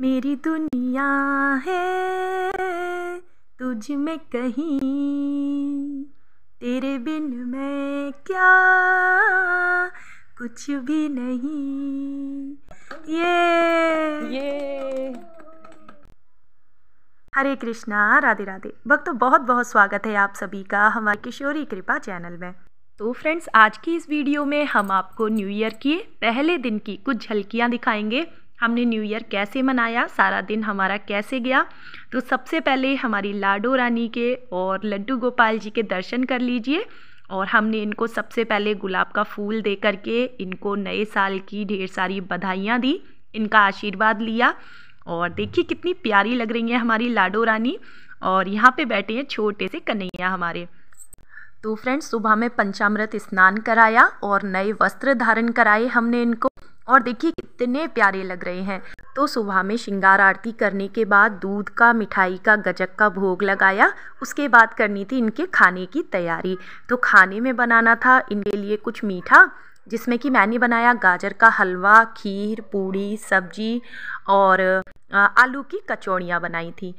मेरी दुनिया है तुझ में कहीं तेरे बिन मैं क्या कुछ भी नहीं ये ये हरे कृष्णा राधे राधे भक्तों बहुत बहुत स्वागत है आप सभी का हमारे किशोरी कृपा चैनल में तो फ्रेंड्स आज की इस वीडियो में हम आपको न्यू ईयर की पहले दिन की कुछ झलकियाँ दिखाएंगे हमने न्यू ईयर कैसे मनाया सारा दिन हमारा कैसे गया तो सबसे पहले हमारी लाडो रानी के और लड्डू गोपाल जी के दर्शन कर लीजिए और हमने इनको सबसे पहले गुलाब का फूल दे करके इनको नए साल की ढेर सारी बधाइयाँ दी इनका आशीर्वाद लिया और देखिए कितनी प्यारी लग रही है हमारी लाडो रानी और यहाँ पे बैठे हैं छोटे से कन्हैया हमारे तो फ्रेंड्स सुबह में पंचामृत स्नान कराया और नए वस्त्र धारण कराए हमने इनको और देखिए कितने प्यारे लग रहे हैं तो सुबह में श्रृंगार आरती करने के बाद दूध का मिठाई का गजक का भोग लगाया उसके बाद करनी थी इनके खाने की तैयारी तो खाने में बनाना था इनके लिए कुछ मीठा जिसमें कि मैंने बनाया गाजर का हलवा खीर पूड़ी सब्जी और आलू की कचौड़ियाँ बनाई थी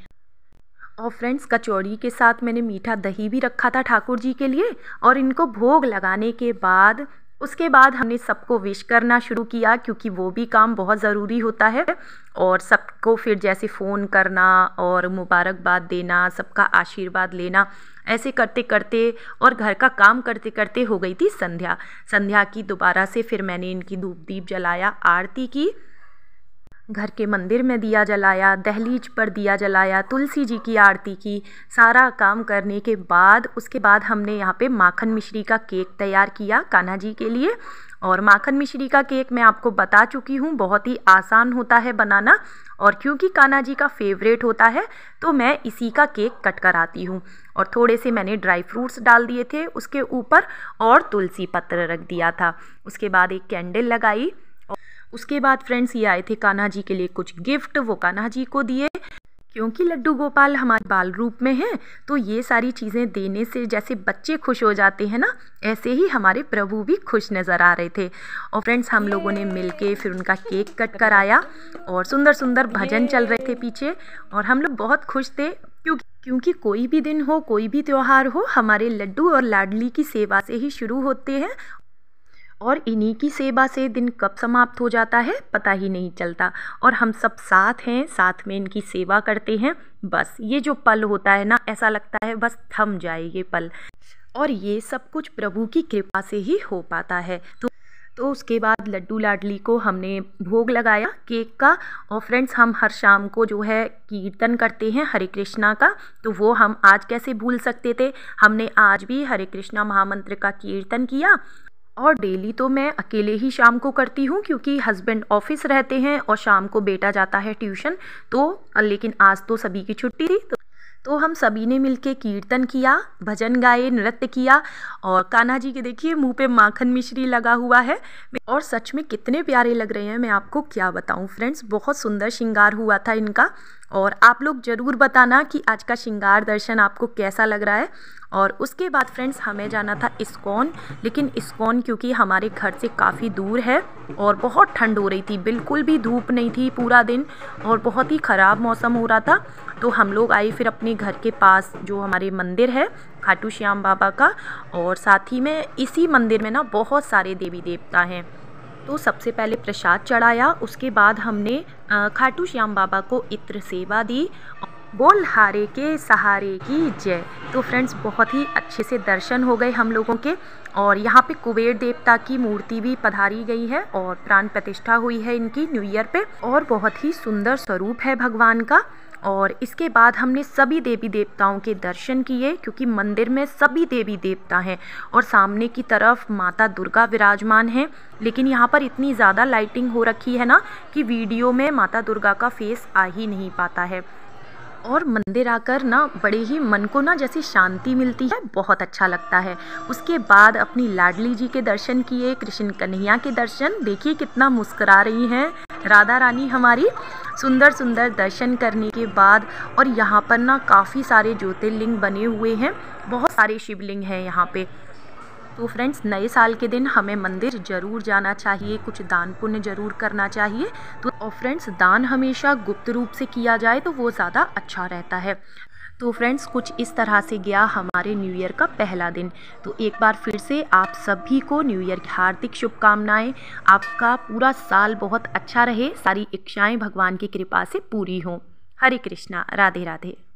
और फ्रेंड्स कचौड़ी के साथ मैंने मीठा दही भी रखा था ठाकुर जी के लिए और इनको भोग लगाने के बाद उसके बाद हमने सबको विश करना शुरू किया क्योंकि वो भी काम बहुत ज़रूरी होता है और सबको फिर जैसे फ़ोन करना और मुबारकबाद देना सबका आशीर्वाद लेना ऐसे करते करते और घर का काम करते करते हो गई थी संध्या संध्या की दोबारा से फिर मैंने इनकी धूप दीप जलाया आरती की घर के मंदिर में दिया जलाया दहलीज पर दिया जलाया तुलसी जी की आरती की सारा काम करने के बाद उसके बाद हमने यहाँ पे माखन मिश्री का केक तैयार किया कान्हा जी के लिए और माखन मिश्री का केक मैं आपको बता चुकी हूँ बहुत ही आसान होता है बनाना और क्योंकि कान्हा जी का फेवरेट होता है तो मैं इसी का केक कट कर आती हूँ और थोड़े से मैंने ड्राई फ्रूट्स डाल दिए थे उसके ऊपर और तुलसी पत्र रख दिया था उसके बाद एक कैंडल लगाई उसके बाद फ्रेंड्स ये आए थे कान्हा जी के लिए कुछ गिफ्ट वो कान्हा जी को दिए क्योंकि लड्डू गोपाल हमारे बाल रूप में हैं तो ये सारी चीज़ें देने से जैसे बच्चे खुश हो जाते हैं ना ऐसे ही हमारे प्रभु भी खुश नज़र आ रहे थे और फ्रेंड्स हम लोगों ने मिलके फिर उनका केक कट कराया और सुंदर सुंदर भजन चल रहे थे पीछे और हम लोग बहुत खुश थे क्योंकि क्योंकि कोई भी दिन हो कोई भी त्यौहार हो हमारे लड्डू और लाडली की सेवा से ही शुरू होते हैं और इन्हीं की सेवा से दिन कब समाप्त हो जाता है पता ही नहीं चलता और हम सब साथ हैं साथ में इनकी सेवा करते हैं बस ये जो पल होता है ना ऐसा लगता है बस थम जाए ये पल और ये सब कुछ प्रभु की कृपा से ही हो पाता है तो तो उसके बाद लड्डू लाडली को हमने भोग लगाया केक का और फ्रेंड्स हम हर शाम को जो है कीर्तन करते हैं हरे कृष्णा का तो वो हम आज कैसे भूल सकते थे हमने आज भी हरे कृष्णा महामंत्र का कीर्तन किया और डेली तो मैं अकेले ही शाम को करती हूँ क्योंकि हस्बैंड ऑफिस रहते हैं और शाम को बेटा जाता है ट्यूशन तो लेकिन आज तो सभी की छुट्टी थी तो तो हम सभी ने मिलके कीर्तन किया भजन गाए नृत्य किया और कान्हा जी के देखिए मुंह पे माखन मिश्री लगा हुआ है और सच में कितने प्यारे लग रहे हैं मैं आपको क्या बताऊँ फ्रेंड्स बहुत सुंदर श्रृंगार हुआ था इनका और आप लोग ज़रूर बताना कि आज का श्रृंगार दर्शन आपको कैसा लग रहा है और उसके बाद फ्रेंड्स हमें जाना था इस्कॉन लेकिन इस्कॉन क्योंकि हमारे घर से काफ़ी दूर है और बहुत ठंड हो रही थी बिल्कुल भी धूप नहीं थी पूरा दिन और बहुत ही ख़राब मौसम हो रहा था तो हम लोग आए फिर अपने घर के पास जो हमारे मंदिर है खाटू श्याम बाबा का और साथ ही में इसी मंदिर में ना बहुत सारे देवी देवता हैं तो सबसे पहले प्रसाद चढ़ाया उसके बाद हमने खाटू श्याम बाबा को इत्र सेवा दी बोल हारे के सहारे की जय तो फ्रेंड्स बहुत ही अच्छे से दर्शन हो गए हम लोगों के और यहाँ पे कुबेर देवता की मूर्ति भी पधारी गई है और प्राण प्रतिष्ठा हुई है इनकी न्यू ईयर पे और बहुत ही सुंदर स्वरूप है भगवान का और इसके बाद हमने सभी देवी देवताओं के दर्शन किए क्योंकि मंदिर में सभी देवी देवता हैं और सामने की तरफ माता दुर्गा विराजमान हैं लेकिन यहाँ पर इतनी ज़्यादा लाइटिंग हो रखी है ना कि वीडियो में माता दुर्गा का फेस आ ही नहीं पाता है और मंदिर आकर ना बड़े ही मन को ना जैसी शांति मिलती है बहुत अच्छा लगता है उसके बाद अपनी लाडली जी के दर्शन किए कृष्ण कन्हैया के दर्शन देखिए कितना मुस्करा रही हैं राधा रानी हमारी सुंदर सुंदर दर्शन करने के बाद और यहाँ पर ना काफ़ी सारे ज्योतिर्लिंग बने हुए हैं बहुत सारे शिवलिंग हैं यहाँ पे तो फ्रेंड्स नए साल के दिन हमें मंदिर ज़रूर जाना चाहिए कुछ दान पुण्य ज़रूर करना चाहिए तो और फ्रेंड्स दान हमेशा गुप्त रूप से किया जाए तो वो ज़्यादा अच्छा रहता है तो फ्रेंड्स कुछ इस तरह से गया हमारे न्यू ईयर का पहला दिन तो एक बार फिर से आप सभी को न्यू ईयर की हार्दिक शुभकामनाएं आपका पूरा साल बहुत अच्छा रहे सारी इच्छाएं भगवान की कृपा से पूरी हों हरे कृष्णा राधे राधे